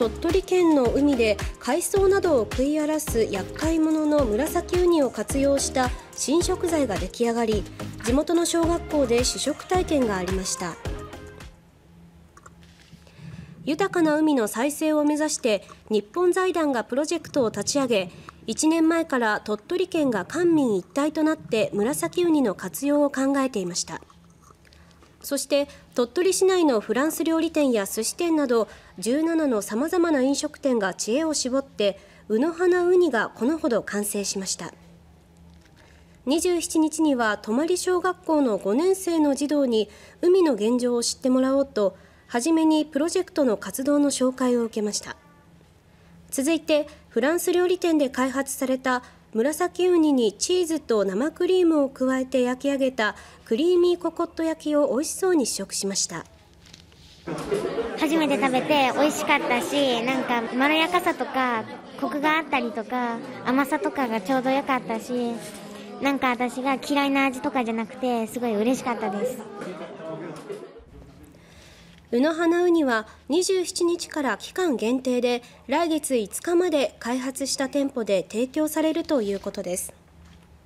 鳥取県の海で海藻などを食い荒らす厄介者の紫ウニを活用した新食材が出来上がり地元の小学校で試食体験がありました豊かな海の再生を目指して日本財団がプロジェクトを立ち上げ1年前から鳥取県が官民一体となって紫ウニの活用を考えていました。そして鳥取市内のフランス料理店や寿司店など17のさまざまな飲食店が知恵を絞ってうの花ウニがこのほど完成しました27日には泊小学校の5年生の児童に海の現状を知ってもらおうと初めにプロジェクトの活動の紹介を受けました続いてフランス料理店で開発された紫ウニにチーズと生クリームを加えて焼き上げたクリーミーココット焼きを美味しそうに試食しました初めて食べて美味しかったしなんかまろやかさとかコクがあったりとか甘さとかがちょうど良かったしなんか私が嫌いな味とかじゃなくてすごい嬉しかったです宇野花ウニは27日から期間限定で来月5日まで開発した店舗で提供されるということです。